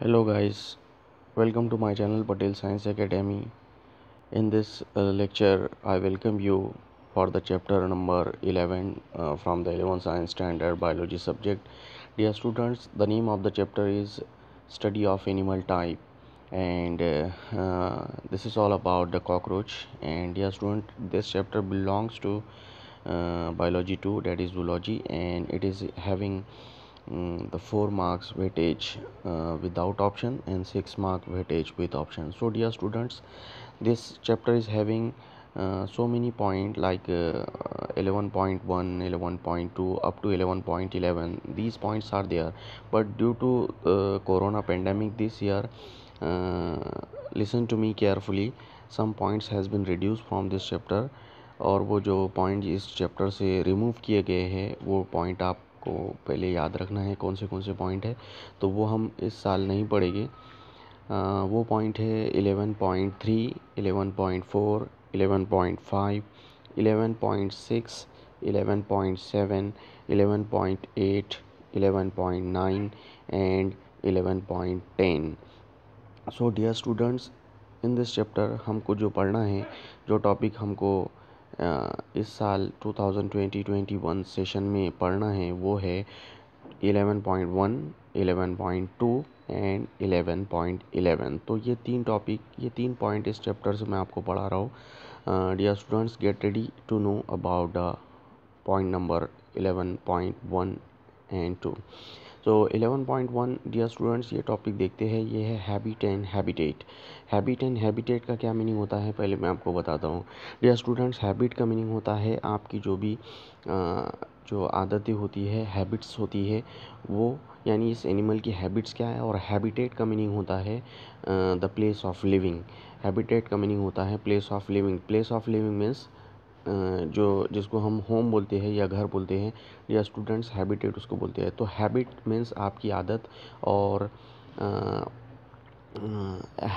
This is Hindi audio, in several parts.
hello guys welcome to my channel patel science academy in this uh, lecture i welcome you for the chapter number 11 uh, from the 11 science standard biology subject dear students the name of the chapter is study of animal type and uh, uh this is all about the cockroach and dear student this chapter belongs to uh, biology 2 that is zoology and it is having the four marks weightage uh, without option and six mark weightage with option so dear students this chapter is having uh, so many point like 11.1 11.2 up to 11.11 .11. these points are there but due to uh, corona pandemic this year uh, listen to me carefully some points has been reduced from this chapter और वो जो पॉइंट इस चैप्टर से रिमूव किए गए हैं वो पॉइंट आप आपको पहले याद रखना है कौन से कौन से पॉइंट है तो वो हम इस साल नहीं पढ़ेंगे वो पॉइंट है eleven point three eleven point four eleven point five eleven point six eleven point seven eleven point eight eleven point nine and eleven point ten so dear students in this chapter हमको जो पढ़ना है जो टॉपिक हमको इस साल 2020-21 सेशन में पढ़ना है वो है 11.1 11.2 एंड 11.11 तो ये तीन टॉपिक ये तीन पॉइंट इस चैप्टर से मैं आपको पढ़ा रहा हूँ dear students get ready to know about the point number 11.1 and 2 तो 11.1 डियर स्टूडेंट्स ये टॉपिक देखते हैं ये है habit and habitat habit and habitat का क्या मीनिंग होता है पहले मैं आपको बताता हूँ डियर स्टूडेंट्स हैबिट का मीनिंग होता है आपकी जो भी आ, जो आदतें होती है हैबिट्स होती है वो यानी इस एनिमल की हैबिट्स क्या है और हैबिटेट का मीनिंग होता है the place of living habitat का मीनिंग होता है place of living place of living means जो जिसको हम होम बोलते हैं या घर बोलते हैं या स्टूडेंट्स हैबिटेट उसको बोलते हैं तो हैबिट मीन्स आपकी आदत और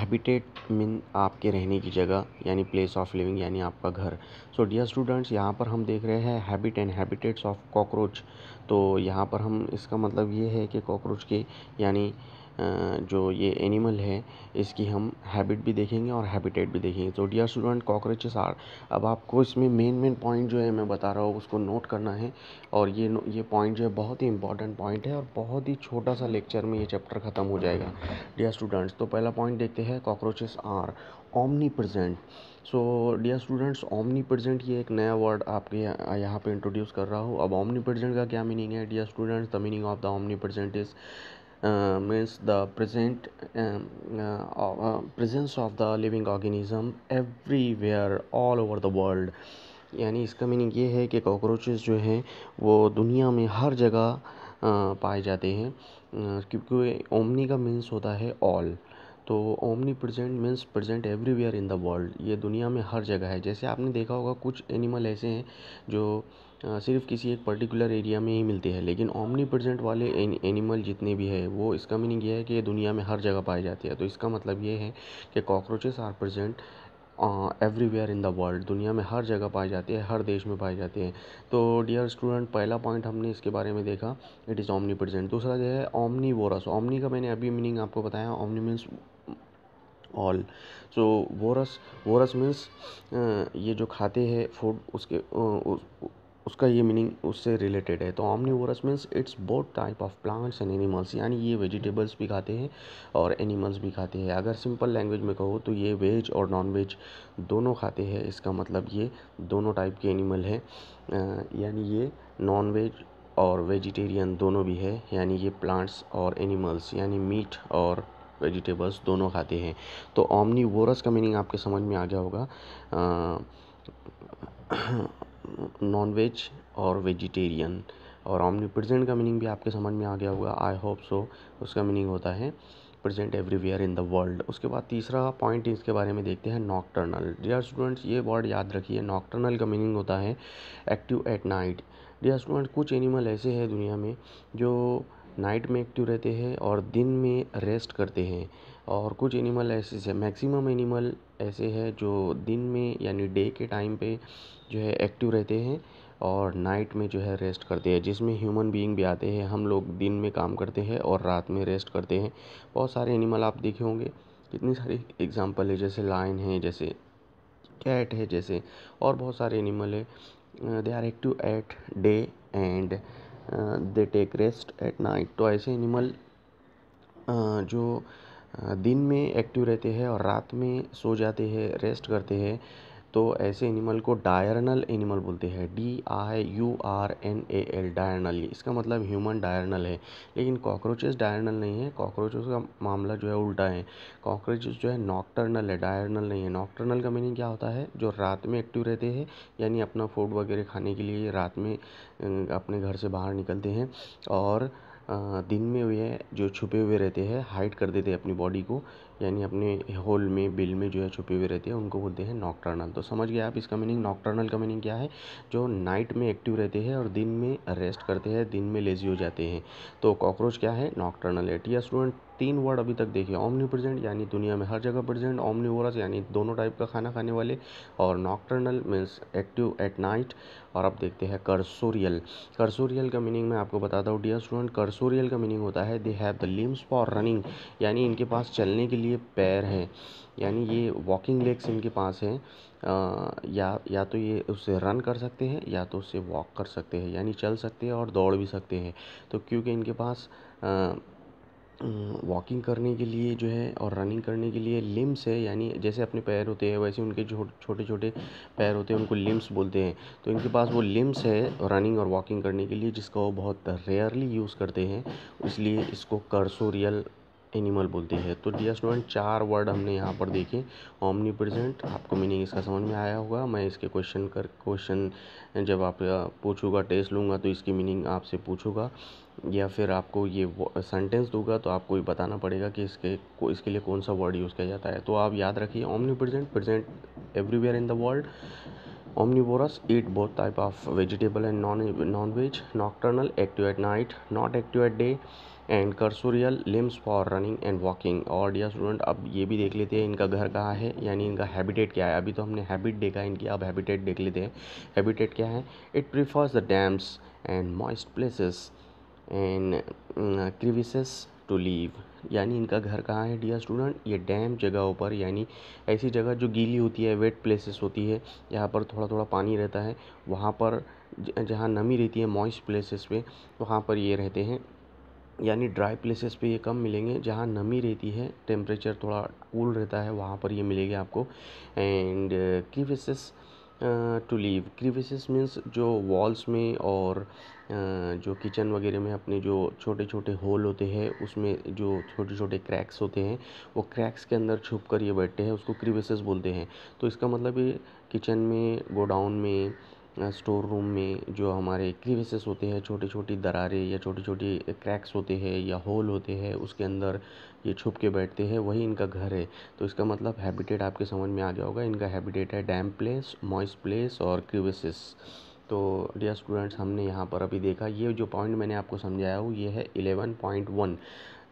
हैबिटेट मीन आपके रहने की जगह यानी प्लेस ऑफ लिविंग यानी आपका घर सो डियर स्टूडेंट्स यहाँ पर हम देख रहे हैं habit and habitats of cockroach तो यहाँ पर हम इसका मतलब ये है कि कॉकरोच के यानी जो ये एनिमल है इसकी हम हैबिट भी देखेंगे और हैबिटेट भी देखेंगे तो डियर स्टूडेंट कॉकरोचेस आर अब आपको इसमें मेन मेन पॉइंट जो है मैं बता रहा हूँ उसको नोट करना है और ये ये पॉइंट जो है बहुत ही इंपॉर्टेंट पॉइंट है और बहुत ही छोटा सा लेक्चर में ये चैप्टर ख़त्म हो जाएगा डियर स्टूडेंट्स तो पहला पॉइंट देखते हैं cockroaches are omni present so dear students omni present ये एक नया वर्ड आपके यहाँ पे इंट्रोड्यूस कर रहा हूँ अब ओमनी प्रजेंट का क्या मीनिंग है dear students the meaning of the omni present is means the present um, uh, uh, presence of the living organism everywhere all over the world यानी इसका मीनिंग ये है कि कॉकरोचेस जो हैं वो दुनिया में हर जगह पाए जाते हैं क्योंकि ओमनी का मीन्स होता है ऑल तो omni present means present everywhere in the world ये दुनिया में हर जगह है जैसे आपने देखा होगा कुछ एनिमल ऐसे हैं जो सिर्फ किसी एक पर्टिकुलर एरिया में ही मिलते हैं लेकिन ओमनी प्रजेंट वाले एन, एनिमल जितने भी है वो इसका मीनिंग ये है कि ये दुनिया में हर जगह पाए जाते हैं तो इसका मतलब ये है कि cockroaches are present everywhere in the world दुनिया में हर जगह पाए जाते हैं हर देश में पाए जाते हैं तो डियर स्टूडेंट पहला पॉइंट हमने इसके बारे में देखा इट इज़ ओमनी प्रजेंट दूसरा जो है ओमनी वोरस ओमनी का मैंने अभी मीनिंग आपको बताया omni means all so vorous vorous means ये जो खाते हैं फूड उसके उस, उसका ये मीनिंग उससे रिलेटेड है तो omnivorous means it's both type of plants and animals यानी ये वेजिटेबल्स भी खाते हैं और एनिमल्स भी खाते हैं अगर सिंपल लैंग्वेज में कहो तो ये वेज और नॉन वेज दोनों खाते हैं इसका मतलब ये दोनों टाइप के एनिमल हैं यानी ये नॉन वेज और वेजिटेरियन दोनों भी है यानी ये प्लांट्स और एनिमल्स यानी मीट और वेजिटेबल्स दोनों खाते हैं तो ओमनी वोरस का मीनिंग आपके समझ में आ गया होगा नॉन वेज और वेजिटेरियन और ओमनी प्रजेंट का मीनिंग भी आपके समझ में आ गया होगा आई होप सो उसका मीनिंग होता है present everywhere in the world उसके बाद तीसरा पॉइंट इसके बारे में देखते हैं नॉकटर्नल डियर स्टूडेंट्स ये वर्ड याद रखिए नॉकटर्नल का मीनिंग होता है active at night dear student कुछ एनिमल ऐसे हैं दुनिया में जो नाइट में एक्टिव रहते हैं और दिन में रेस्ट करते हैं और कुछ एनिमल ऐसे से मैक्सिमम एनिमल ऐसे हैं जो दिन में यानी डे के टाइम पे जो है एक्टिव रहते हैं और नाइट में जो है रेस्ट करते हैं जिसमें ह्यूमन बीइंग भी आते हैं हम लोग दिन में काम करते हैं और रात में रेस्ट करते हैं बहुत सारे एनिमल आप देखे होंगे कितनी सारी एग्जाम्पल है जैसे लाइन है जैसे कैट है जैसे और बहुत सारे एनिमल है they are active at day and they take rest at night तो ऐसे एनिमल जो दिन में एक्टिव रहते हैं और रात में सो जाते हैं रेस्ट करते हैं तो ऐसे एनिमल को डायरनल एनिमल बोलते हैं D I U R N A L diurnal इसका मतलब ह्यूमन डायरनल है लेकिन कॉकरोचेस डायरनल नहीं है कॉकरोचेस का मामला जो है उल्टा है कॉकरोचेस जो है नॉकटर्नल है डायरनल नहीं है नॉकटर्नल का मीनिंग क्या होता है जो रात में एक्टिव रहते हैं यानी अपना फूड वगैरह खाने के लिए रात में अपने घर से बाहर निकलते हैं और दिन में वे जो छुपे हुए रहते हैं हाइड कर देते हैं अपनी बॉडी को यानी अपने होल में बिल में जो है छुपी हुई रहती है उनको बोलते हैं नॉकटर्नल तो समझ गए आप इसका मीनिंग नॉकटर्नल का मीनिंग क्या है जो नाइट में एक्टिव रहते हैं और दिन में रेस्ट करते हैं दिन में लेजी हो जाते हैं तो कॉकरोच क्या है नॉकटर्नल है टी स्टूडेंट तीन वर्ड अभी तक देखिए ओमनी प्रेजेंट यानी दुनिया में हर जगह प्रेजेंट ओमनीवोरस यानी दोनों टाइप का खाना खाने वाले और nocturnal means active at night और अब देखते हैं कर्सोरियल कर्सोरियल का मीनिंग मैं आपको बताता हूँ डियर स्टूडेंट कर्सोरियल का मीनिंग होता है they have the limbs for running यानी इनके पास चलने के लिए ये पैर हैं यानी ये वॉकिंग लेग्स इनके पास हैं या या तो ये उससे रन कर सकते हैं या तो उससे वॉक कर सकते हैं यानी चल सकते हैं और दौड़ भी सकते हैं तो क्योंकि इनके पास वॉकिंग करने के लिए जो है और रनिंग करने के लिए लिम्स है यानी जैसे अपने पैर होते हैं वैसे उनके जो छोटे छोटे पैर होते हैं उनको लिम्स बोलते हैं तो इनके पास वो लिम्स है रनिंग और वॉकिंग करने के लिए जिसका वो बहुत रेयरली यूज़ करते हैं इसलिए इसको कर्सोरियल एनिमल बोलते हैं तो डियर स्टूडेंट चार वर्ड हमने यहाँ पर देखे ओमनी प्रेजेंट आपको मीनिंग इसका समझ में आया होगा मैं इसके क्वेश्चन कर क्वेश्चन जब आप पूछूंगा टेस्ट लूँगा तो इसकी मीनिंग आपसे पूछूंगा या फिर आपको ये सेंटेंस दूंगा तो आपको ये बताना पड़ेगा कि इसके को इसके लिए कौन सा वर्ड यूज़ किया जाता है तो आप याद रखिए omni present present everywhere in the world omnivorous eat both type of vegetable and non non veg nocturnal active at night not active at day and cursorial limbs for running and walking और डियर स्टूडेंट अब ये भी देख लेते हैं इनका घर कहाँ है यानी इनका हैबिटेट क्या है अभी तो हमने हैबिट देखा इनकी अब हैबिटेट देख लेते हैं हैबिटेट क्या है it prefers the damps and moist places and crevices to live यानी इनका घर कहाँ है डियर स्टूडेंट ये डैम जगहों पर यानी ऐसी जगह जो गीली होती है वेट प्लेसेस होती है यहाँ पर थोड़ा थोड़ा पानी रहता है वहाँ पर जहाँ नमी रहती है मॉइस्ट प्लेसेस पे वहाँ पर ये रहते हैं यानी ड्राई प्लेसेस पे ये कम मिलेंगे जहाँ नमी रहती है टेम्परेचर थोड़ा कूल रहता है वहाँ पर ये मिलेगा आपको and crevices to live crevices means जो वॉल्स में और uh, जो किचन वगैरह में अपने जो छोटे छोटे होल होते हैं उसमें जो छोटे छोटे क्रैक्स होते हैं वो क्रैक्स के अंदर छुप कर ये बैठते हैं उसको क्रीविसेस बोलते हैं तो इसका मतलब ये किचन में गोडाउन में स्टोर रूम में जो हमारे क्रीविसेस होते हैं छोटी छोटी दरारें या छोटी छोटी क्रैक्स होते हैं या होल होते हैं उसके अंदर ये छुप के बैठते हैं वही इनका घर है तो इसका मतलब हैबिटेट आपके समझ में आ गया होगा इनका हैबिटेट है डैम प्लेस मॉइस प्लेस और क्रीविसेस तो डियर स्टूडेंट्स हमने यहाँ पर अभी देखा ये जो पॉइंट मैंने आपको समझाया हूँ ये है वन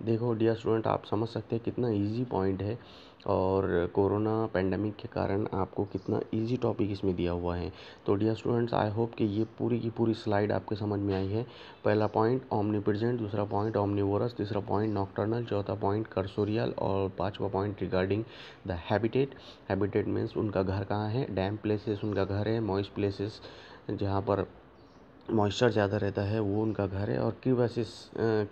देखो डियर स्टूडेंट आप समझ सकते हैं कितना ईजी पॉइंट है और कोरोना पेंडेमिक के कारण आपको कितना इजी टॉपिक इसमें दिया हुआ है तो डियर स्टूडेंट्स आई होप कि ये पूरी की पूरी स्लाइड आपके समझ में आई है पहला पॉइंट ओमनी प्रेजेंट दूसरा पॉइंट ओमनीवोरस तीसरा पॉइंट नॉक्टर्नल चौथा पॉइंट करसोरियल और पाँचवा point regarding the habitat habitat means उनका घर कहाँ है डैम प्लेसेस उनका घर है मॉइस प्लेसेस जहाँ पर मॉइस्चर ज़्यादा रहता है वो उनका घर है और क्रीवासिस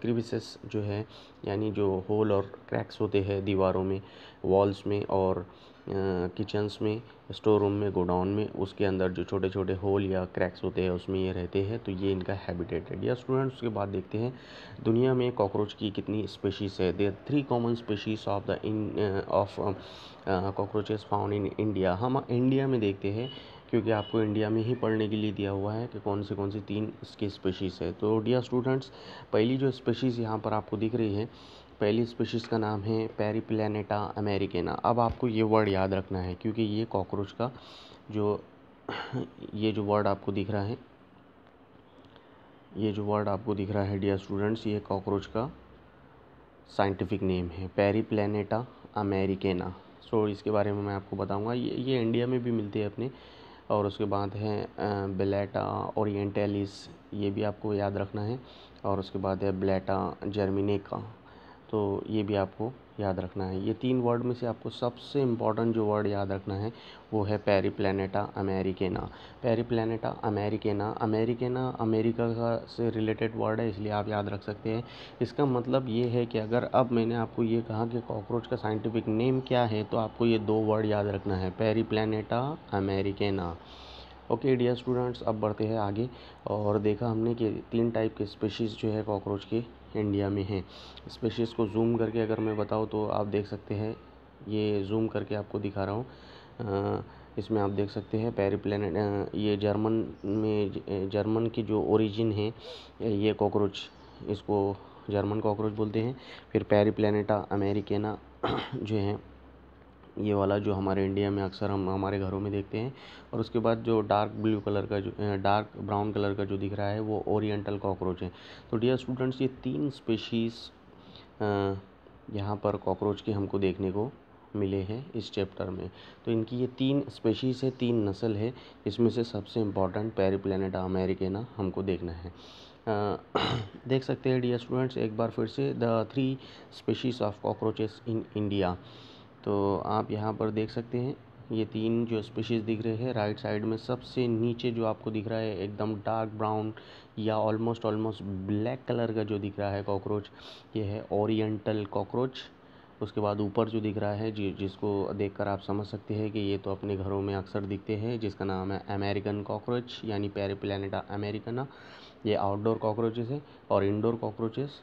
क्रिविसेस जो है यानी जो होल और क्रैक्स होते हैं दीवारों में वॉल्स में और किचन्स में स्टोर रूम में गोडाउन में उसके अंदर जो छोटे छोटे होल या क्रैक्स होते हैं उसमें ये रहते हैं तो ये इनका हैबिटेट है या स्टूडेंट्स उसके बाद देखते हैं दुनिया में कॉकरोच की कितनी स्पेशीज़ है there three common species of the in of cockroaches found in India हम इंडिया में देखते हैं क्योंकि आपको इंडिया में ही पढ़ने के लिए दिया हुआ है कि कौन से कौन से तीन इसकी स्पेशीज़ है तो डियर स्टूडेंट्स पहली जो स्पेशीज़ यहाँ पर आपको दिख रही है पहली स्पेशीज़ का नाम है पेरी प्लानिटा अमेरिकेना अब आपको ये वर्ड याद रखना है क्योंकि ये कॉकरोच का जो ये जो वर्ड आपको दिख रहा है ये जो वर्ड आपको दिख रहा है डियर स्टूडेंट्स ये कॉकरोच का साइंटिफिक नेम है पेरी पेरीप्लानेटा अमेरिकेना सो इसके बारे में मैं आपको बताऊंगा ये ये इंडिया में भी मिलती है अपने और उसके बाद है बेलेटा ओरिएंटालिस ये भी आपको याद रखना है और उसके बाद है ब्लैटा जर्मिनेका तो ये भी आपको याद रखना है ये तीन वर्ड में से आपको सबसे इम्पॉर्टेंट जो वर्ड याद रखना है वो है Periplaneta americana Periplaneta americana americana America का से रिलेटेड वर्ड है इसलिए आप याद रख सकते हैं इसका मतलब ये है कि अगर अब मैंने आपको ये कहा कि कॉकरोच का साइंटिफिक नेम क्या है तो आपको ये दो वर्ड याद रखना है Periplaneta americana okay dear students अब बढ़ते हैं आगे और देखा हमने कि तीन टाइप के स्पेशीज़ जो है कॉकरोच के इंडिया में है स्पेशीज़ को जूम करके अगर मैं बताऊँ तो आप देख सकते हैं ये जूम करके आपको दिखा रहा हूँ इसमें आप देख सकते हैं पैरी प्लानट ये जर्मन में जर्मन की जो ओरिजिन है ये कॉकरोच इसको जर्मन कॉकरोच बोलते हैं फिर पैरी प्लानटा अमेरिकेना जो है ये वाला जो हमारे इंडिया में अक्सर हम हमारे घरों में देखते हैं और उसके बाद जो डार्क ब्लू कलर का जो डार्क ब्राउन कलर का जो दिख रहा है वो ओरिएंटल कॉकरोच है तो डियर स्टूडेंट्स ये तीन स्पेशीज़ यहाँ पर कॉकरोच के हमको देखने को मिले हैं इस चैप्टर में तो इनकी ये तीन स्पेशीज़ है तीन नस्ल है इसमें से सबसे इम्पॉर्टेंट पैरी प्लानट अमेरिकेना हमको देखना है आ, देख सकते हैं डियर स्टूडेंट्स एक बार फिर से the three species of cockroaches in India तो आप यहाँ पर देख सकते हैं ये तीन जो स्पीशीज़ दिख रहे हैं राइट साइड में सबसे नीचे जो आपको दिख रहा है एकदम डार्क ब्राउन या ऑलमोस्ट ऑलमोस्ट ब्लैक कलर का जो दिख रहा है कॉकरोच ये है ओरिएंटल कॉकरोच उसके बाद ऊपर जो दिख रहा है जि जिसको देखकर आप समझ सकते हैं कि ये तो अपने घरों में अक्सर दिखते हैं जिसका नाम है अमेरिकन कॉकरोच यानी पैरप्लानिटा अमेरिकना ये आउटडोर कॉकरोचेस है और इनडोर कॉकरोचेस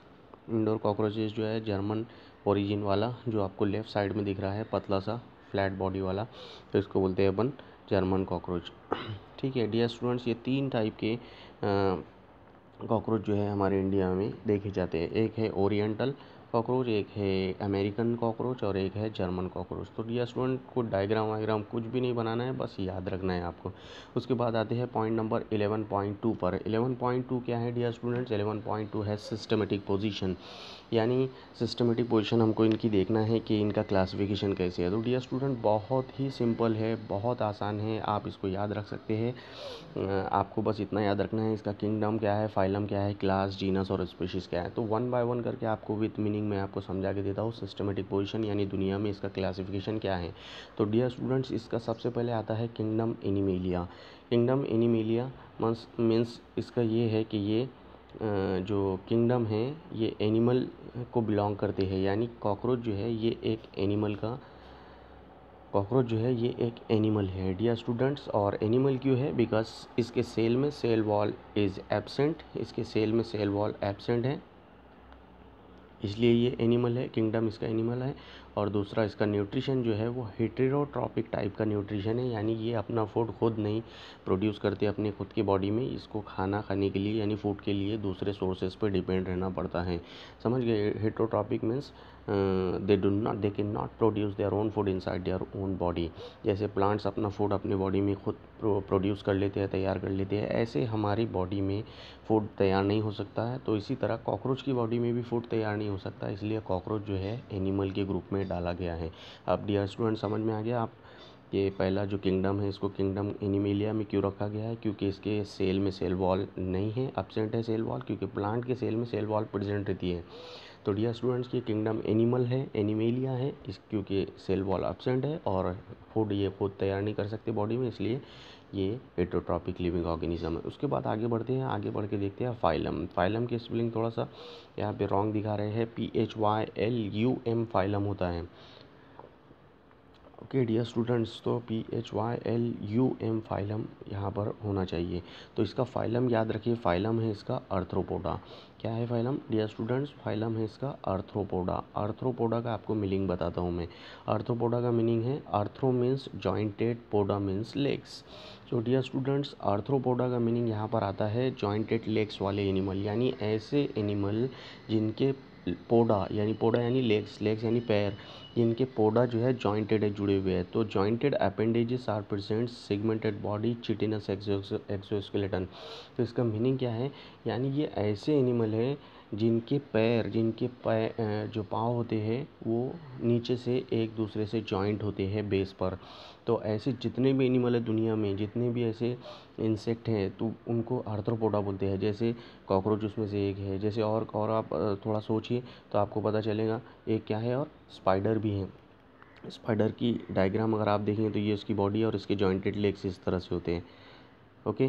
इंडोर कॉकरोचेस जो है जर्मन ओरिजिन वाला जो आपको लेफ़्ट साइड में दिख रहा है पतला सा फ्लैट बॉडी वाला तो इसको बोलते हैं अपन जर्मन कॉकरोच ठीक है डियर स्टूडेंट्स ये तीन टाइप के कॉकरोच जो है हमारे इंडिया में देखे जाते हैं एक है ओरिएंटल कॉकरोच एक है अमेरिकन कॉकरोच और एक है जर्मन कॉकरोच तो डियर स्टूडेंट को डायग्राम वाइग्राम कुछ भी नहीं बनाना है बस याद रखना है आपको उसके बाद आते हैं पॉइंट नंबर 11.2 पर 11.2 क्या है डियर स्टूडेंट्स 11.2 है सिस्टमेटिक पोजीशन यानी सिस्टमेटिक पोजीशन हमको इनकी देखना है कि इनका क्लासिफिकेशन कैसे है तो डियर स्टूडेंट बहुत ही सिंपल है बहुत आसान है आप इसको याद रख सकते हैं आपको बस इतना याद रखना है इसका किंगडम क्या है फाइलम क्या है क्लास जीनस और स्पेशीज़ क्या है तो वन बाय वन करके आपको विथ मीनिंग मैं आपको समझा के देता हूँ सिस्टमेटिक पोजिशन यानी दुनिया में इसका क्लासिफिकेशन क्या है तो डियर स्टूडेंट्स इसका सबसे पहले आता है kingdom Animalia kingdom Animalia means इसका ये है कि ये जो किंगडम है ये एनिमल को बिलोंग करते हैं यानी कॉकरोच जो है ये एक एनिमल का कॉकरोच जो है ये एक एनिमल है डियर स्टूडेंट्स और एनिमल क्यों है बिकॉज इसके सेल में सेल वॉल इज़ एबसेंट इसके सेल में सेल वॉल एबसेंट है इसलिए ये एनिमल है किंगडम इसका एनिमल है और दूसरा इसका न्यूट्रिशन जो है वो हेटेरोट्रॉपिक टाइप का न्यूट्रिशन है यानी ये अपना फूड खुद नहीं प्रोड्यूस करते अपने खुद की बॉडी में इसको खाना खाने के लिए यानी फूड के लिए दूसरे सोर्सेज पर डिपेंड रहना पड़ता है समझ गए heterotrophic means they do not they can not produce their own food inside their own body जैसे प्लांट्स अपना फूड अपने बॉडी में खुद प्रोड्यूस कर लेते हैं तैयार कर लेते हैं ऐसे हमारी बॉडी में फूड तैयार नहीं हो सकता है तो इसी तरह कॉकरोच की बॉडी में भी फूड तैयार नहीं हो सकता इसलिए कॉकरोच जो है एनिमल के ग्रुप में में डाला गया है अब डियर स्टूडेंट समझ में आ गया आप ये पहला जो किंगडम है इसको किंगडम एनिमेलिया में क्यों रखा गया है क्योंकि इसके सेल में सेल वॉल नहीं है अपसेंट है सेल वॉल क्योंकि प्लांट के सेल में सेल वॉल प्रेजेंट रहती है तो डियर स्टूडेंट्स की किंगडम एनिमल है एनिमेलिया है इस क्योंकि सेल वॉल अपसेंट है और फूड ये खुद तैयार नहीं कर सकते बॉडी में इसलिए ये हेटरोट्रॉपिक लिविंग ऑर्गेनिज्म है उसके बाद आगे बढ़ते हैं आगे बढ़ के देखते हैं फाइलम फाइलम की स्पेलिंग थोड़ा सा यहाँ पे रॉन्ग दिखा रहे हैं P H Y L U M phylum होता है ओके डियर स्टूडेंट्स तो P H Y L U M phylum यहाँ पर होना चाहिए तो इसका फाइलम याद रखिए फाइलम है इसका अर्थरोपोडा क्या है फाइलम डियर स्टूडेंट्स फाइलम है इसका आर्थ्रोपोडा आर्थ्रोपोडा का आपको मीनिंग बताता हूँ मैं आर्थ्रोपोडा का मीनिंग है arthro means jointed poda means legs तो डियर स्टूडेंट्स आर्थ्रोपोडा का मीनिंग यहाँ पर आता है जॉइंटेड लेग्स वाले एनिमल यानी ऐसे एनिमल जिनके पोडा यानी पोडा यानी लेग्स लेग्स यानी पैर इनके पोडा जो है जॉइंटेड है जुड़े हुए हैं तो jointed appendages are present segmented body chitinous exoskeleton तो इसका मीनिंग क्या है यानी ये ऐसे एनिमल हैं जिनके पैर जिनके पैर जो पाँव होते हैं वो नीचे से एक दूसरे से जॉइंट होते हैं बेस पर तो ऐसे जितने भी एनिमल है दुनिया में जितने भी ऐसे इंसेक्ट हैं तो उनको आर्थ्रोपोडा बोलते हैं जैसे कॉकरोच उसमें से एक है जैसे और और आप थोड़ा सोचिए तो आपको पता चलेगा एक क्या है और स्पाइडर भी हैं स्पाइडर की डायग्राम अगर आप देखें तो ये उसकी बॉडी और इसके जॉइंटेड लेग्स इस तरह से होते हैं ओके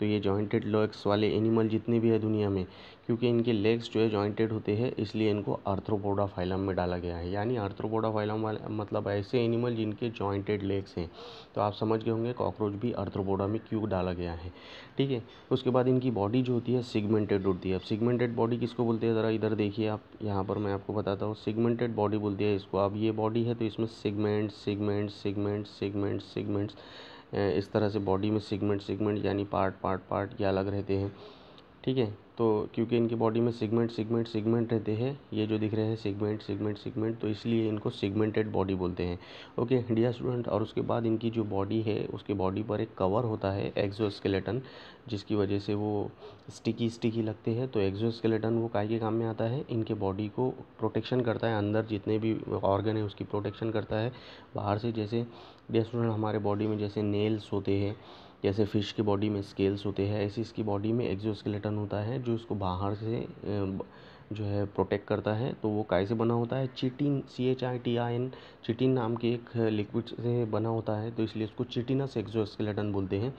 तो ये जॉइंटेड लेग्स वाले एनिमल जितने भी है दुनिया में क्योंकि इनके लेग्स जो है जॉइंटेड होते हैं इसलिए इनको आर्थ्रोपोडा फाइलम में डाला गया है यानी आर्थ्रोपोडा फाइलम वाले मतलब ऐसे एनिमल जिनके जॉइंटेड लेग्स हैं तो आप समझ गए होंगे कॉकरोच भी आर्थ्रोपोडा में क्यों डाला गया है ठीक है उसके बाद इनकी बॉडी जो होती है सिगमेंटेड होती है अब सिगमेंटेड बॉडी किसको बोलते हैं ज़रा इधर देखिए आप यहाँ पर मैं आपको बताता हूँ सिगमेंटेड बॉडी बोलती है इसको अब ये बॉडी है तो इसमें segment segment segment segment segments इस तरह से बॉडी में सेगमेंट सेगमेंट यानी पार्ट पार्ट पार्ट ये अलग रहते हैं ठीक है तो क्योंकि इनकी बॉडी में सिगमेंट सिगमेंट सिगमेंट रहते हैं ये जो दिख रहे हैं सिगमेंट सिगमेंट सिगमेंट तो इसलिए इनको सिगमेंटेड बॉडी बोलते हैं ओके डियर स्टूडेंट और उसके बाद इनकी जो बॉडी है उसके बॉडी पर एक कवर होता है एक्जोस्केलेटन जिसकी वजह से वो स्टिकी स्टिकी लगते हैं तो एक्जोस्केलेटन वो काय के काम में आता है इनके बॉडी को प्रोटेक्शन करता है अंदर जितने भी ऑर्गन है उसकी प्रोटेक्शन करता है बाहर से जैसे डियर स्टूडेंट हमारे बॉडी में जैसे नेल्स होते हैं जैसे फ़िश की बॉडी में स्केल्स होते हैं ऐसे इसकी बॉडी में एक्सोस्केलेटन होता है जो इसको बाहर से जो है प्रोटेक्ट करता है तो वो कैसे बना होता है chitin C H I T I N chitin नाम के एक लिक्विड से बना होता है तो इसलिए उसको चिटिनस एक्सोस्केलेटन बोलते हैं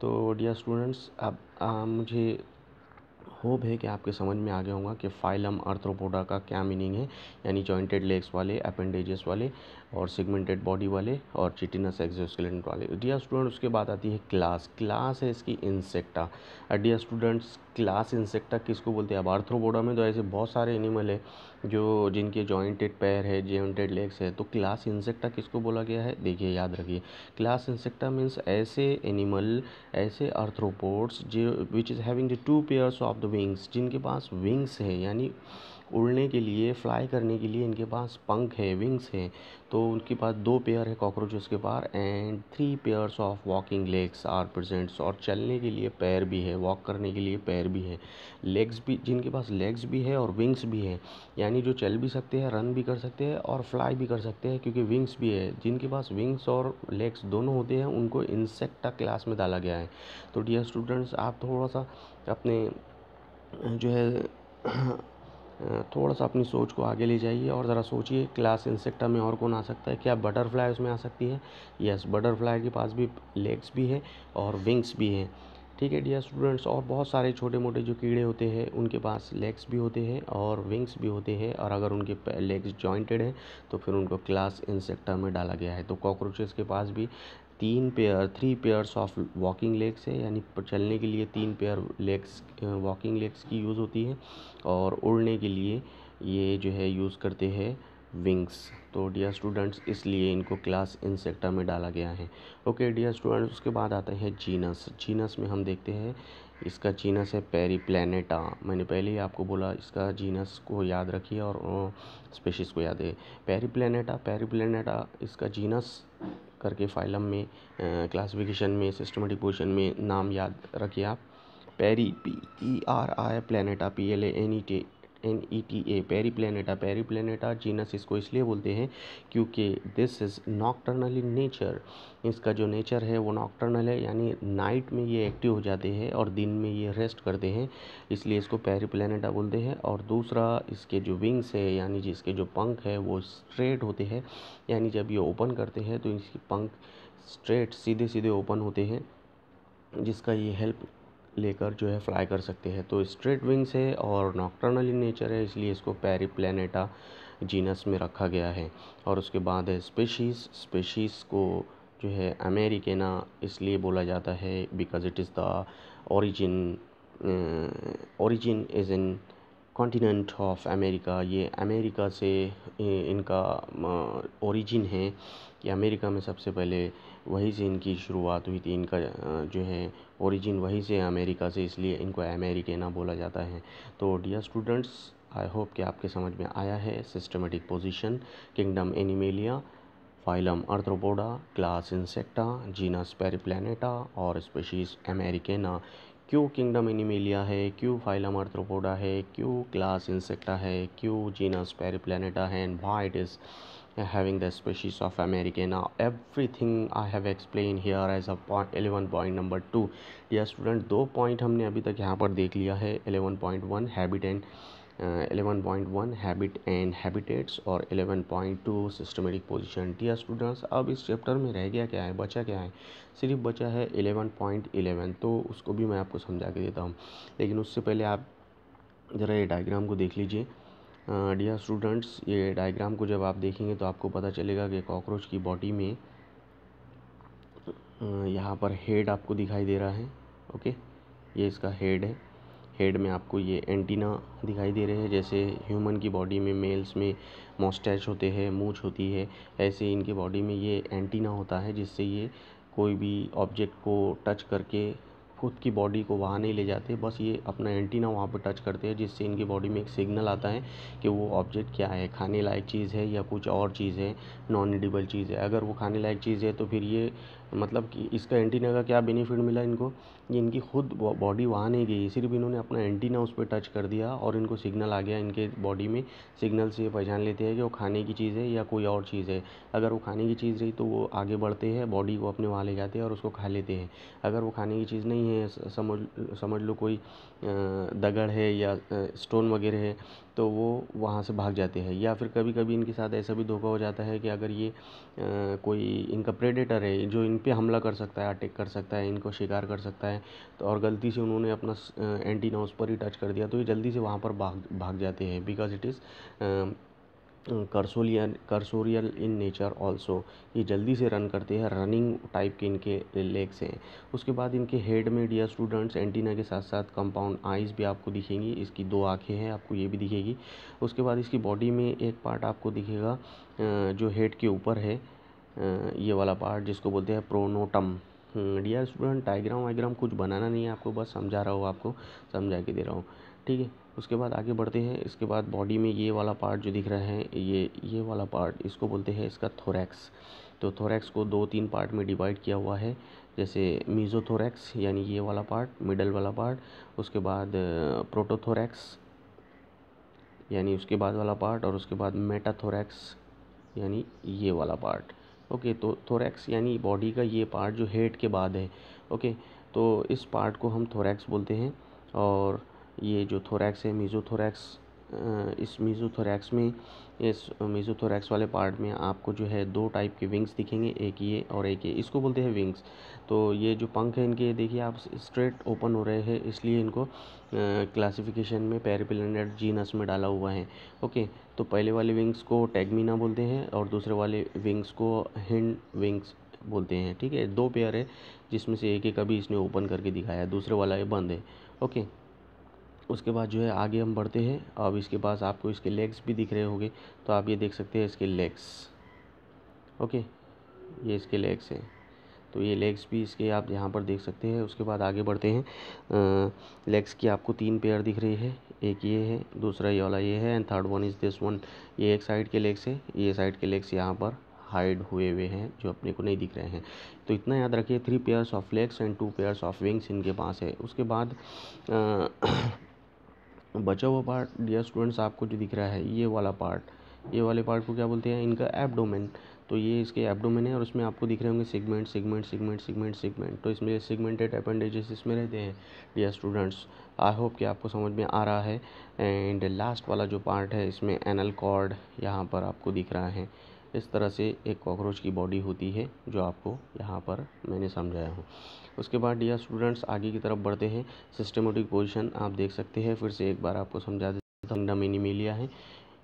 तो डियर स्टूडेंट्स अब मुझे होप है कि आपके समझ में आ गया होगा कि फाइलम अर्थ्रोपोडा का क्या मीनिंग है यानी जॉइंटेड लेग्स वाले अपेंडेजेस वाले और सिगमेंटेड बॉडी वाले और चिटिनस एक्सोस्केलेटन वाले डियर स्टूडेंट उसके बाद आती है क्लास क्लास है इसकी Insecta dear students class Insecta किसको बोलते हैं अब आर्थ्रोपोडा में तो ऐसे बहुत सारे एनिमल है जो जिनके जॉइंटेड पैर है जॉइंटेड लेग्स है तो क्लास इंसेक्टा किसको बोला गया है देखिए याद रखिए क्लास इंसेक्टा मीन्स ऐसे एनिमल ऐसे अर्थ्रोपोड्स जो which is having the two pairs of the wings जिनके पास विंग्स है यानी उड़ने के लिए फ्लाई करने के लिए इनके पास पंख है विंग्स हैं तो उनके पास दो पेयर है कॉकरोचेस के पास and three pairs of walking legs are presents और चलने के लिए पैर भी है वॉक करने के लिए पैर भी है लेग्स भी जिनके पास लेग्स भी है और विंग्स भी है यानी जो चल भी सकते हैं रन भी कर सकते हैं और फ्लाई भी कर सकते हैं क्योंकि विंग्स भी है जिनके पास विंग्स और लेग्स दोनों होते हैं उनको इंसेक्टा क्लास में डाला गया है तो डियर स्टूडेंट्स आप थोड़ा सा अपने जो है थोड़ा सा अपनी सोच को आगे ले जाइए और ज़रा सोचिए क्लास इंसेक्टा में और कौन आ सकता है क्या बटरफ्लाई उसमें आ सकती है यस बटरफ्लाई के पास भी लेग्स भी है और विंग्स भी हैं ठीक है डियर स्टूडेंट्स और बहुत सारे छोटे मोटे जो कीड़े होते हैं उनके पास लेग्स भी होते हैं और विंग्स भी होते हैं और अगर उनके लेग्स जॉइंटेड हैं तो फिर उनको क्लास इंसेक्टा में डाला गया है तो कॉकरोचेस के पास भी तीन pair three pairs of walking legs है यानी चलने के लिए तीन पेयर लेग्स वॉकिंग लेग्स की यूज़ होती है और उड़ने के लिए ये जो है यूज़ करते हैं विंग्स तो डियर स्टूडेंट्स इसलिए इनको क्लास इंसेक्टा में डाला गया है ओके डियर स्टूडेंट्स उसके बाद आते हैं जीनस जीनस में हम देखते हैं इसका जीनस है पेरी प्लानटा मैंने पहले ही आपको बोला इसका जीनस को याद रखिए और स्पेशीज़ को याद है पेरी प्लानटा पेरी प्लानटा इसका जीनस करके फाइलम में क्लासिफिकेशन में सिस्टमेटिक पोजिशन में नाम याद रखिए आप peri P E R I planeta P L A N E T N E T A Periplaneta Periplaneta genus इसको इसलिए बोलते हैं क्योंकि this is nocturnal in nature इसका जो नेचर है वो नॉकटर्नल है यानी नाइट में ये एक्टिव हो जाते हैं और दिन में ये रेस्ट करते हैं इसलिए इसको पेरी प्लानटा बोलते हैं और दूसरा इसके जो विंग्स है यानी जिसके जो पंख है वो स्ट्रेट होते हैं यानी जब ये ओपन करते हैं तो इसके पंख स्ट्रेट सीधे सीधे ओपन होते हैं जिसका ये हेल्प लेकर जो है फ्लाई कर सकते हैं तो स्ट्रेट विंग्स है और नॉकटर्नल इन नेचर है इसलिए इसको पैरी प्लानटा जीनस में रखा गया है और उसके बाद है स्पेशीज़ स्पेशीज़ को जो है अमेरिकेना इसलिए बोला जाता है because it is the origin origin is in continent of America ये अमेरिका से इनका ओरिजिन है कि अमेरिका में सबसे पहले वहीं से इनकी शुरुआत हुई थी इनका जो है ओरिजिन वहीं से अमेरिका से इसलिए इनको अमेरिकेना बोला जाता है तो डियर स्टूडेंट्स आई होप कि आपके समझ में आया है systematic position kingdom Animalia phylum Arthropoda class Insecta genus Periplaneta और स्पेशीज अमेरिकेना क्यों किंगडम एनिमेलिया है क्यों फाइलम आर्थ्रोपोडा है क्यों क्लास इंसेक्टा है क्यों जीनस प्लानिटा है and why it is having the species of American ना everything I have explain here as a point eleven point number two dear student दो पॉइंट हमने अभी तक यहाँ पर देख लिया है eleven point one habit and eleven point one habit and habitats और eleven point two systematic position dear students अब इस चैप्टर में रह गया क्या है बचा क्या है सिर्फ बचा है एलेवन पॉइंट एलेवन तो उसको भी मैं आपको समझा के देता हूँ लेकिन उससे पहले आप ज़रा ये डायग्राम को देख लीजिए डियर स्टूडेंट्स ये डायग्राम को जब आप देखेंगे तो आपको पता चलेगा कि कॉकरोच की बॉडी में यहाँ पर हेड आपको दिखाई दे रहा है ओके ये इसका हेड है हेड में आपको ये एंटीना दिखाई दे रहे हैं जैसे ह्यूमन की बॉडी में मेल्स में मॉस्टैच होते हैं मूछ होती है ऐसे इनके बॉडी में ये एंटीना होता है जिससे ये कोई भी ऑब्जेक्ट को टच करके खुद की बॉडी को वहाँ नहीं ले जाते बस ये अपना एंटीना वहाँ पर टच करते हैं जिससे इनकी बॉडी में एक सिग्नल आता है कि वो ऑब्जेक्ट क्या है खाने लायक चीज़ है या कुछ और चीज़ है नॉन एडिबल चीज़ है अगर वो खाने लायक चीज़ है तो फिर ये मतलब कि इसका एंटीना का क्या बेनिफिट मिला इनको ये इनकी खुद बॉडी वहाँ नहीं गई सिर्फ इन्होंने अपना एंटीना उस पर टच कर दिया और इनको सिग्नल आ गया इनके बॉडी में सिग्नल से ये पहचान लेते हैं कि वो खाने की चीज़ है या कोई और चीज़ है अगर वो खाने की चीज़ रही तो वो आगे बढ़ते हैं बॉडी को अपने वहाँ ले जाते हैं और उसको खा लेते हैं अगर वो खाने की चीज़ नहीं है समझ समझ लो कोई दगड़ है या स्टोन वगैरह है तो वो वहाँ से भाग जाते हैं या फिर कभी कभी इनके साथ ऐसा भी धोखा हो जाता है कि अगर ये कोई इनका प्रेडेटर है जो इन पर हमला कर सकता है अटैक कर सकता है इनको शिकार कर सकता है तो और गलती से उन्होंने अपना एंटीना उस पर ही टच कर दिया तो ये जल्दी से वहाँ पर भाग भाग जाते हैं because it is cursorial cursorial in nature also ये जल्दी से रन करते हैं रनिंग टाइप के इनके लेग्स हैं उसके बाद इनके हेड में डियर स्टूडेंट्स एंटीना के साथ साथ कंपाउंड आइज़ भी आपको दिखेंगी इसकी दो आँखें हैं आपको ये भी दिखेगी उसके बाद इसकी बॉडी में एक पार्ट आपको दिखेगा जो हेड के ऊपर है ये वाला पार्ट जिसको बोलते हैं pronotum hmm, dear student diagram वाइग्राम कुछ बनाना नहीं है आपको बस समझा रहा हूँ आपको समझा के दे रहा हूँ ठीक है उसके बाद आगे बढ़ते हैं इसके बाद बॉडी में ये वाला पार्ट जो दिख रहा है ये ये वाला पार्ट इसको बोलते हैं इसका थोरैक्स तो थोरैक्स को दो तीन पार्ट में डिवाइड किया हुआ है जैसे मीजोथोरैक्स यानी ये वाला पार्ट मिडल वाला पार्ट उसके बाद प्रोटोथोरैक्स यानी उसके बाद वाला पार्ट और उसके बाद मेटाथोरैक्स यानी ये वाला पार्ट ओके तो थोरैक्स यानी बॉडी का ये पार्ट जो हेड के बाद है ओके तो इस पार्ट को हम थोरैक्स बोलते हैं और ये जो थोरैक्स है मीज़ोथोरैक्स इस मीज़ोथोरैक्स में इस मीज़ोथोरैक्स वाले पार्ट में आपको जो है दो टाइप के विंग्स दिखेंगे एक ये और एक ये इसको बोलते हैं विंग्स तो ये जो पंख है इनके देखिए आप स्ट्रेट ओपन हो रहे हैं इसलिए इनको क्लासिफिकेशन में पेरिपिलेंडेड जीनस में डाला हुआ है ओके तो पहले वाले विंग्स को टैगमीना बोलते हैं और दूसरे वाले विंग्स को हिंड विंग्स बोलते हैं ठीक है दो पेयर है जिसमें से एक एक अभी इसने ओपन करके दिखाया दूसरे वाला ये बंद है ओके उसके बाद जो है आगे हम बढ़ते हैं अब इसके पास आपको इसके लेग्स भी दिख रहे होंगे तो आप ये देख सकते हैं इसके लेग्स ओके ये इसके लेग्स हैं तो ये लेग्स भी इसके आप यहाँ पर देख सकते हैं उसके बाद आगे बढ़ते हैं लेग्स की आपको तीन पेयर दिख रही है एक ये है दूसरा ये वाला ये है and third one is this one ये एक साइड के लेग्स है ये साइड के लेग्स यहाँ पर हाइड हुए हुए हैं जो अपने को नहीं दिख रहे हैं तो इतना याद रखिए three pairs of legs and two pairs of wings इनके पास है उसके बाद आ, बचा हुआ पार्ट डियर स्टूडेंट्स आपको जो दिख रहा है ये वाला पार्ट ये वाले पार्ट को क्या बोलते हैं इनका एबडोमेन तो ये इसके एबडोमेन है और इसमें आपको दिख रहे होंगे segment segment segment segment segment तो इसमें सिगमेंटेड अपेंडेजेस इसमें रहते हैं डियर स्टूडेंट्स आई होप कि आपको समझ में आ रहा है एंड लास्ट वाला जो पार्ट है इसमें एनल कॉर्ड यहाँ पर आपको दिख रहा है इस तरह से एक कॉकरोच की बॉडी होती है जो आपको यहाँ पर मैंने समझाया हूँ उसके बाद डियर स्टूडेंट्स आगे की तरफ बढ़ते हैं सिस्टमेटिक पोजिशन आप देख सकते हैं फिर से एक बार आपको समझा देता हूँ मिलिया है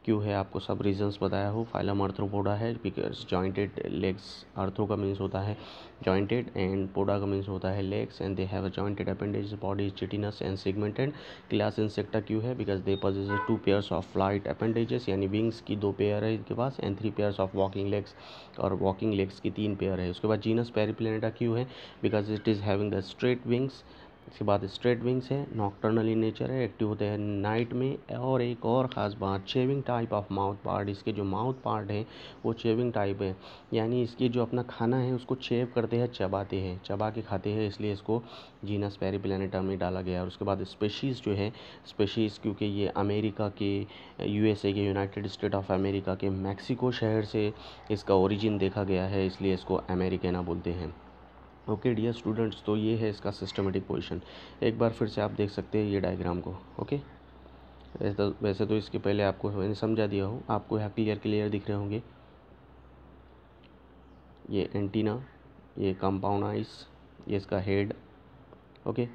क्यों है आपको सब रीजंस बताया हो फाइलम अर्थ्रोपोडा है बिकॉज जॉइंटेड लेग्स अर्थ्रो का मीन्स होता है जॉइंटेड एंड पोडा का मीन्स होता है legs and they have a jointed appendage body is chitinous and segmented class insecta क्यों है because they possess two pairs of flight appendages यानी विंग्स की दो पेयर है इनके पास and three pairs of walking legs और वॉकिंग लेग्स की तीन पेयर है उसके बाद जीनस पेरीप्लेनेटा क्यों है because it is having the straight wings इसके बाद स्ट्रेट विंग्स हैं नॉकटर्नल इन नेचर है एक्टिव होते हैं नाइट में और एक और ख़ास बात chewing type of mouth part इसके जो माउथ पार्ट हैं वो शेविंग टाइप है यानी इसके जो अपना खाना है उसको शेव करते हैं चबाते हैं चबा के खाते हैं इसलिए इसको जीनस प्लानिटा में डाला गया और उसके बाद स्पेशीज़ जो है स्पेशीज़ क्योंकि ये अमेरिका के यू के यूनाइटेड स्टेट ऑफ अमेरिका के मैक्सिको शहर से इसका ओरिजिन देखा गया है इसलिए इसको अमेरिकेना बोलते हैं ओके डियर स्टूडेंट्स तो ये है इसका सिस्टमेटिक पोजिशन एक बार फिर से आप देख सकते हैं ये डायग्राम को ओके तो, वैसे तो इसके पहले आपको मैंने समझा दिया हूँ आपको यहाँ क्लियर क्लियर दिख रहे होंगे ये एंटीना ये कंपाउंड आइस ये इसका हेड ओके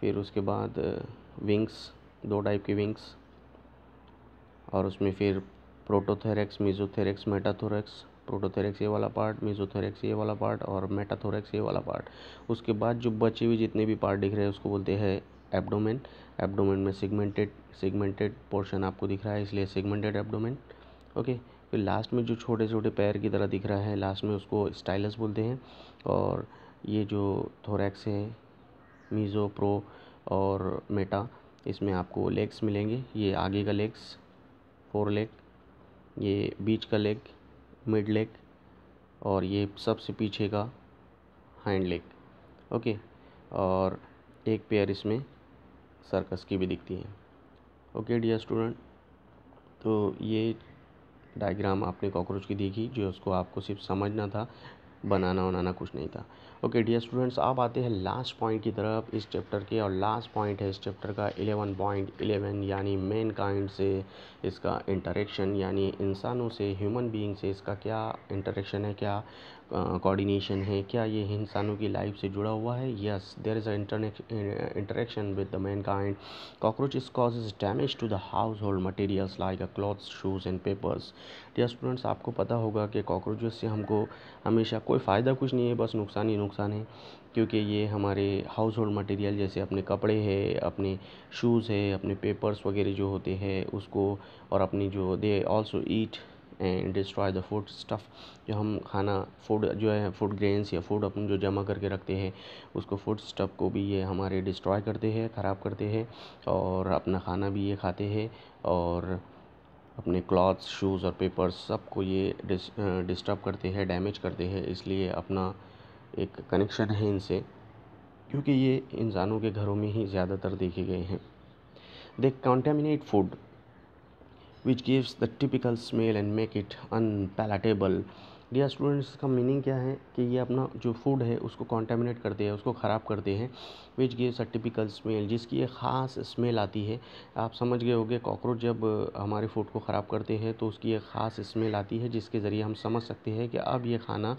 फिर उसके बाद विंग्स uh, दो टाइप के विंग्स और उसमें फिर प्रोटोथेरेक्स मिजोथेरेक्स मेटाथोरेक्स प्रोटोथोरैक्स ये वाला पार्ट मेसोथोरैक्स ये वाला पार्ट और मेटाथोरेक्स ये वाला पार्ट उसके बाद जो बचे हुए जितने भी पार्ट दिख रहे हैं उसको बोलते हैं एब्डोमेन एब्डोमेन में सिगमेंटेड सेगमेंटेड पोर्शन आपको दिख रहा है इसलिए सेगमेंटेड एब्डोमेन ओके फिर लास्ट में जो छोटे छोटे पैर की तरह दिख रहा है लास्ट में उसको स्टाइलस बोलते हैं और ये जो थोरेक्स है मीज़ो प्रो और मेटा इसमें आपको लेग्स मिलेंगे ये आगे का लेग्स फोर लेग ये बीच का लेग मिड लेग और ये सबसे पीछे का हैंड लेग ओके और एक पेयर इसमें सर्कस की भी दिखती है ओके डियर स्टूडेंट तो ये डायग्राम आपने कॉकरोच की देखी जो उसको आपको सिर्फ समझना था बनाना वनाना कुछ नहीं था ओके डियर स्टूडेंट्स आप आते हैं लास्ट पॉइंट की तरफ इस चैप्टर के और लास्ट पॉइंट है इस चैप्टर का एलेवन पॉइंट एलेवन यानी मेन काइंड से इसका इंटरेक्शन यानी इंसानों से ह्यूमन बीइंग से इसका क्या इंटरेक्शन है क्या कोऑर्डिनेशन है क्या ये इंसानों की लाइफ से जुड़ा हुआ है yes there is a interaction with the mankind cause is damage to the household materials like a clothes shoes and papers dear students आपको पता होगा कि कॉकरोचेस से हमको हमेशा कोई फ़ायदा कुछ नहीं है बस नुकसान ही नुकसान नुकसान है क्योंकि ये हमारे हाउस होल्ड मटेरियल जैसे अपने कपड़े हैं अपने शूज़ है अपने पेपर्स वगैरह जो होते हैं उसको और अपनी जो they also eat and destroy the food stuff जो हम खाना फूड जो है फूड ग्रेन्स या फूड अपन जो जमा करके रखते हैं उसको फूड स्टफ़ को भी ये हमारे डिस्ट्रॉय करते हैं ख़राब करते हैं और अपना खाना भी ये खाते हैं और अपने क्लॉथ्स शूज़ और पेपर्स सबको ये डिस्टर्ब करते हैं डैमेज करते हैं इसलिए अपना एक कनेक्शन है इनसे क्योंकि ये इंसानों के घरों में ही ज़्यादातर देखे गए हैं they contaminate food which gives the typical smell and make it unpalatable dear students का मीनिंग क्या है कि ये अपना जो फूड है उसको कॉन्टेमिनेट करते हैं उसको ख़राब करते हैं which gives a typical smell जिसकी एक ख़ास स्मेल आती है आप समझ गए होगे कॉकरोच जब हमारे फूड को ख़राब करते हैं तो उसकी एक ख़ास स्मेल आती है जिसके ज़रिए हम समझ सकते हैं कि अब ये खाना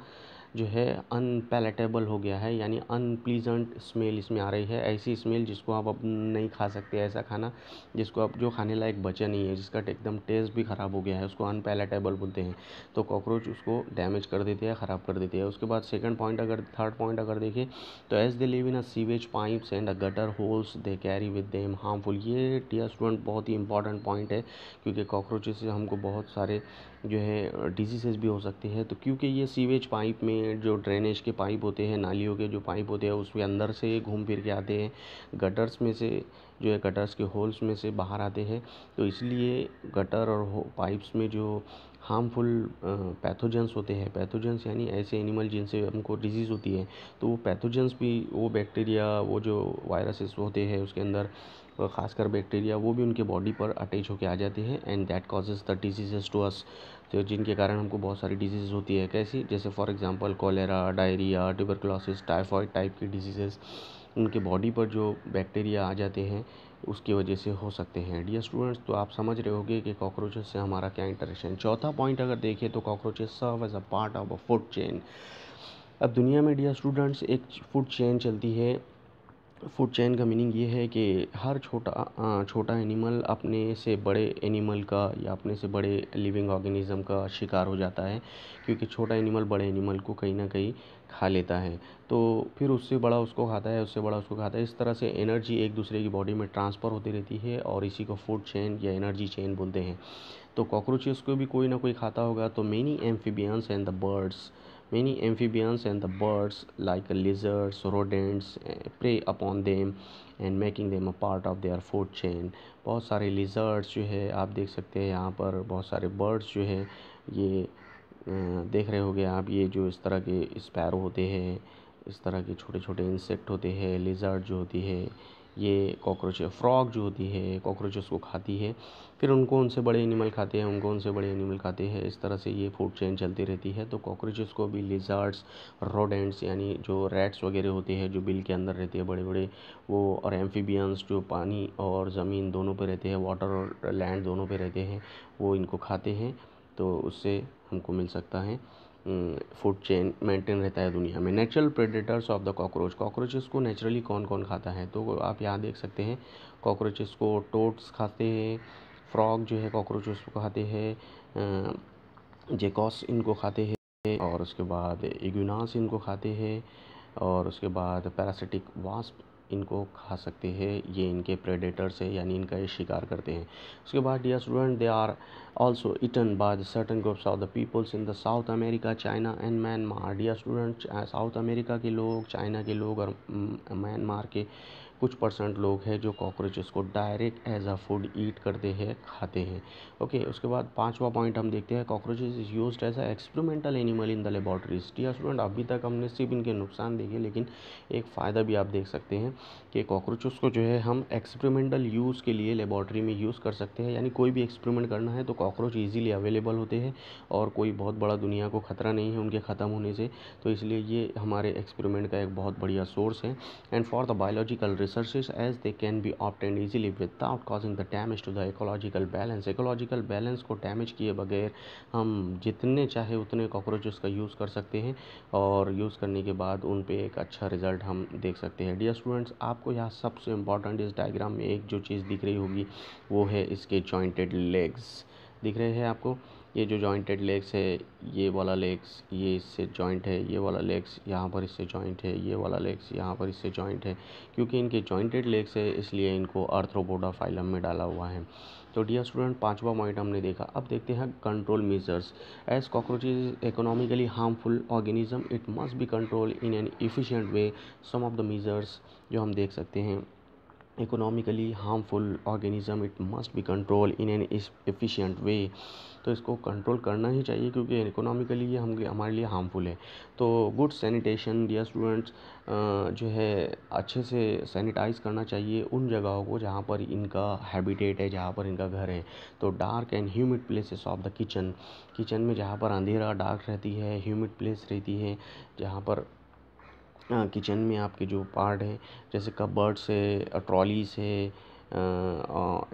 जो है अनपैलेटेबल हो गया है यानी अनप्लीजेंट स्मेल इसमें आ रही है ऐसी स्मेल जिसको आप अब नहीं खा सकते ऐसा खाना जिसको अब जो खाने लायक बचा नहीं है जिसका एकदम टेस्ट भी ख़राब हो गया है उसको अनपैलेटेबल बोलते हैं तो कॉकरोच उसको डैमेज कर देते हैं ख़राब कर देते हैं उसके बाद सेकेंड पॉइंट अगर थर्ड पॉइंट अगर देखें तो as they live in a sewage pipes and a gutter holes they carry with them harmful ये टीयर स्टूडेंट बहुत ही इंपॉर्टेंट पॉइंट है क्योंकि कॉकरोचेज से हमको बहुत सारे जो है डिजीजेज भी हो सकते हैं तो क्योंकि ये सीवेज पाइप में जो ड्रेनेज के पाइप होते हैं नालियों के जो पाइप होते हैं उसके अंदर से घूम फिर के आते हैं गटर्स में से जो है गटर्स के होल्स में से बाहर आते हैं तो इसलिए गटर और पाइप्स में जो हार्मफुल पैथोजेंस होते हैं पैथोजेंस यानी ऐसे एनिमल जिनसे हमको डिजीज़ होती है तो वो पैथोजेंस भी वो बैक्टीरिया वो जो वायरसेस होते हैं उसके अंदर खासकर बैक्टीरिया वो भी उनके बॉडी पर अटैच होकर आ जाते हैं and that causes the diseases to us तो जिनके कारण हमको बहुत सारी डिजीज़ होती है कैसी जैसे for example cholera diarrhoea tuberculosis typhoid type की डिजीज़ उनके बॉडी पर जो बैक्टीरिया आ जाते हैं उसकी वजह से हो सकते हैं डियर स्टूडेंट्स तो आप समझ रहे होगे कि कॉकरोचेस से हमारा क्या इंटरेक्शन चौथा पॉइंट अगर देखें तो cockroaches serve as a part of a food chain अब दुनिया में डियर स्टूडेंट्स एक फूड चेन चलती है फूड चैन का मीनिंग ये है कि हर छोटा छोटा एनिमल अपने से बड़े एनिमल का या अपने से बड़े लिविंग ऑर्गेनिज़म का शिकार हो जाता है क्योंकि छोटा एनिमल बड़े एनिमल को कहीं ना कहीं खा लेता है तो फिर उससे बड़ा उसको खाता है उससे बड़ा उसको खाता है इस तरह से एनर्जी एक दूसरे की बॉडी में ट्रांसफ़र होती रहती है और इसी को फूड चैन या एनर्जी चैन बोलते हैं तो कॉकरोचेस को भी कोई ना कोई खाता होगा तो many amphibians and the birds Many amphibians and the birds, like lizards, rodents, prey upon them and making them a part of their food chain. बहुत सारे lizards जो है आप देख सकते हैं यहाँ पर बहुत सारे birds जो है ये देख रहे होंगे आप ये जो इस तरह के स्पैरो होते हैं इस तरह के छोटे छोटे इंसेक्ट होते हैं लिजर्ड जो होती है ये कॉकरोच फ्रॉग जो होती है कॉकरोचेस को खाती है फिर उनको उनसे बड़े एनिमल खाते हैं उनको उनसे बड़े एनिमल खाते हैं इस तरह से ये फूड चेन चलती रहती है तो कॉकरोचेस को भी लिजार्ड्स रोडेंट्स यानी जो रैट्स वगैरह होते हैं जो बिल के अंदर रहते हैं बड़े बड़े वो और एम्फीबियंस जो पानी और ज़मीन दोनों पर रहते हैं वाटर और लैंड दोनों पर रहते हैं वो इनको खाते हैं तो उससे हमको मिल सकता है फूड चेन मेंटेन रहता है दुनिया में natural predators of the cockroach cockroaches को नेचुरली कौन कौन खाता है तो आप यहाँ देख सकते हैं कॉकरोचेस को टोट्स खाते हैं फ्रॉग जो है कॉकरोचेस को खाते हैं जेकॉस इनको खाते हैं और उसके बाद इग्यूनास इनको खाते हैं और उसके बाद पैरासिटिक वास्प इनको खा सकते हैं ये इनके प्रेडेटर्स है यानी इनका ये शिकार करते हैं उसके बाद dear student they are also eaten by the certain groups of the peoples in the South America China and Myanmar dear student South America के लोग चाइना के लोग और म्यांमार mm, के कुछ परसेंट लोग हैं जो कॉकरोचेस को direct as a food eat करते हैं खाते हैं ओके उसके बाद पांचवा पॉइंट हम देखते हैं cockroaches is use as a experimental animal in the laboratories dear student अभी तक हमने सिर्फ इनके नुकसान देखे लेकिन एक फ़ायदा भी आप देख सकते हैं कि कॉकरोचेस को जो है हम एक्सपेरिमेंटल यूज़ के लिए लेबॉरटरी में यूज़ कर सकते हैं यानी कोई भी एक्सपेरिमेंट करना है तो कॉकरोच ईजिली अवेलेबल होते हैं और कोई बहुत बड़ा दुनिया को ख़तरा नहीं है उनके ख़त्म होने से तो इसलिए ये हमारे एक्सपेरिमेंट का एक बहुत बढ़िया सोर्स है and for the biological resources as they can be obtained easily without causing the damage to the ecological balance ecological balance को damage किए बगैर हम जितने चाहे उतने cockroaches का use कर सकते हैं और use करने के बाद उन पर एक अच्छा result हम देख सकते हैं dear students आपको यहाँ सबसे important इस diagram में एक जो चीज़ दिख रही होगी वो है इसके jointed legs दिख रहे हैं आपको ये जो जॉइंटेड लेग्स है ये वाला लेग्स ये इससे जॉइंट है ये वाला लेग्स यहाँ पर इससे जॉइंट है ये वाला लेग्स यहाँ पर इससे जॉइंट है क्योंकि इनके जॉइंटेड लेग्स है इसलिए इनको अर्थ्रोबोडा फाइलम में डाला हुआ है तो डियर स्टूडेंट पांचवा पॉइंट हमने देखा अब देखते हैं control measures as cockroaches economically harmful organism it must be control in an efficient way some of the measures जो हम देख सकते हैं economically harmful organism it must be control in an efficient way तो इसको कंट्रोल करना ही चाहिए क्योंकि इकोनॉमिकली ये हम हमारे लिए हार्मफुल है तो गुड सैनिटेशन डियर स्टूडेंट्स जो है अच्छे से सैनिटाइज़ करना चाहिए उन जगहों को जहाँ पर इनका हैबिटेट है जहाँ पर इनका घर है तो dark and humid places of the kitchen kitchen में जहाँ पर अंधेरा डार्क रहती है ह्यूमिड प्लेस रहती है जहाँ पर किचन में आपके जो पार्ट हैं जैसे कबर्ड्स है ट्रॉलीस है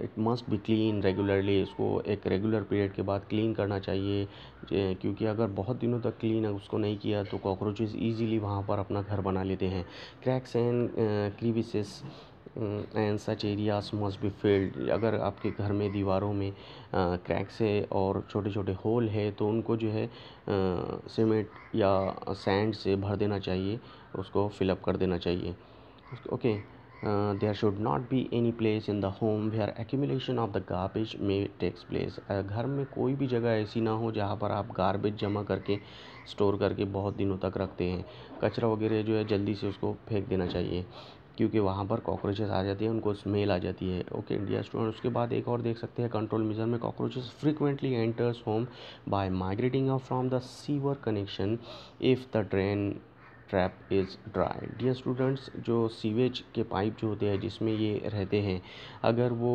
it must be clean regularly उसको एक रेगुलर पीरियड के बाद क्लीन करना चाहिए क्योंकि अगर बहुत दिनों तक क्लीन उसको नहीं किया तो कॉकरोचेज़ ईजीली वहाँ पर अपना घर बना लेते हैं cracks and crevices and such areas must be filled अगर आपके घर में दीवारों में क्रैक्स है और छोटे छोटे होल है तो उनको जो है सीमेंट या सैंड से भर देना चाहिए उसको फिलअप कर देना चाहिए okay there should not be any place in the home where accumulation of the garbage may takes place घर में कोई भी जगह ऐसी ना हो जहाँ पर आप गार्बेज जमा करके स्टोर करके बहुत दिनों तक रखते हैं कचरा वगैरह जो है जल्दी से उसको फेंक देना चाहिए क्योंकि वहाँ पर कॉकरोचेस आ जाती हैं उनको स्मेल आ जाती है ओके इंडिया स्टूडेंट उसके बाद एक और देख सकते हैं कंट्रोल मिजर में cockroaches frequently enters home by migrating from the sewer connection if the drain trap is dry dear students जो सीवेज के पाइप जो होते हैं जिसमें ये रहते हैं अगर वो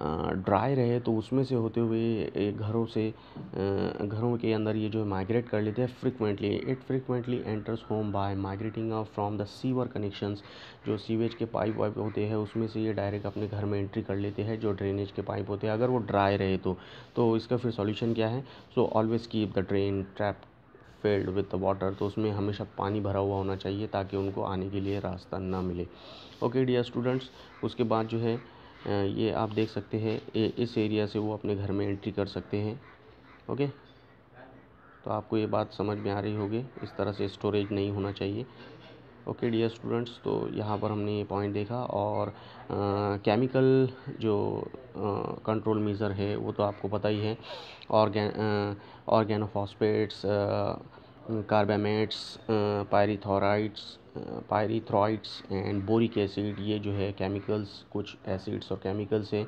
ड्राई रहे तो उसमें से होते हुए घरों से घरों के अंदर ये जो माइग्रेट कर लेते हैं frequently it frequently enters home by migrating from the sewer connections जो सीवेज के पाइप वाइप होते हैं उसमें से ये डायरेक्ट अपने घर में एंट्री कर लेते हैं जो ड्रेनेज के पाइप होते हैं अगर वो ड्राई रहे तो तो इसका फिर सॉल्यूशन क्या है so always keep the drain trap filled with water तो उसमें हमेशा पानी भरा हुआ होना चाहिए ताकि उनको आने के लिए रास्ता ना मिले ओके डियर स्टूडेंट्स उसके बाद जो है ये आप देख सकते हैं इस एरिया से वो अपने घर में एंट्री कर सकते हैं ओके तो आपको ये बात समझ में आ रही होगी इस तरह से स्टोरेज नहीं होना चाहिए ओके डियर स्टूडेंट्स तो यहाँ पर हमने ये पॉइंट देखा और केमिकल जो कंट्रोल मीज़र है वो तो आपको पता ही है organ organophosphates carbamates pyrethroids pyrethroids and boric acid ये जो है केमिकल्स कुछ एसिड्स और केमिकल्स हैं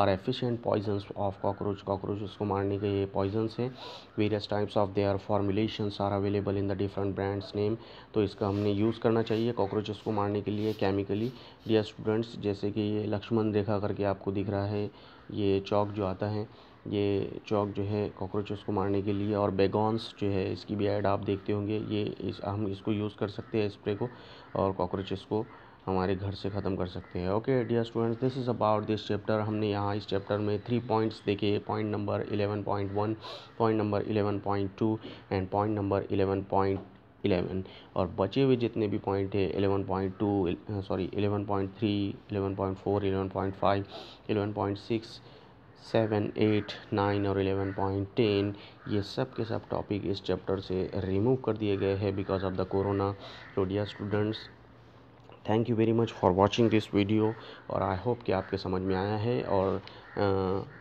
are efficient poisons of cockroach cockroach को मारने के ये पॉइजन्स हैं various types of their formulations are available in the different brands name तो इसका हमने यूज़ करना चाहिए कॉकरोचेस को मारने के लिए केमिकली डियर स्टूडेंट्स जैसे कि ये लक्ष्मण रेखा करके आपको दिख रहा है ये चौक जो आता है ये चौक जो है कॉकरोचेस को मारने के लिए और बेगॉन्स जो है इसकी भी ऐड आप देखते होंगे ये इस हम इसको यूज़ कर सकते हैं स्प्रे को और कॉकरोचेस को हमारे घर से ख़त्म कर सकते हैं okay dear students this is about this chapter हमने यहाँ इस चैप्टर में थ्री पॉइंट्स देखे point number eleven point one point number point two and point number eleven point eleven और बचे हुए जितने भी पॉइंट है eleven point two sorry eleven point three eleven point four eleven point five eleven point six seven eight nine और एलेवन पॉइंट टेन ये सब के सब टॉपिक इस चैप्टर से रिमूव कर दिए गए हैं बिकॉज ऑफ द कोरोना रोडिया students thank you very much for watching this video और आई होप कि आपके समझ में आया है और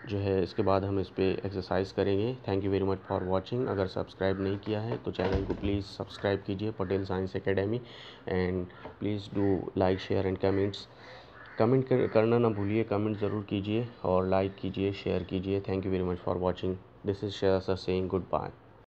जो है इसके बाद हम इस पर एक्सरसाइज करेंगे thank you very much for watching अगर सब्सक्राइब नहीं किया है तो चैनल को प्लीज़ सब्सक्राइब कीजिए Patel science academy and please do like share and comments comment कर, करना ना भूलिए कमेंट ज़रूर कीजिए और लाइक कीजिए शेयर कीजिए thank you very much for watching this is share sir saying good bye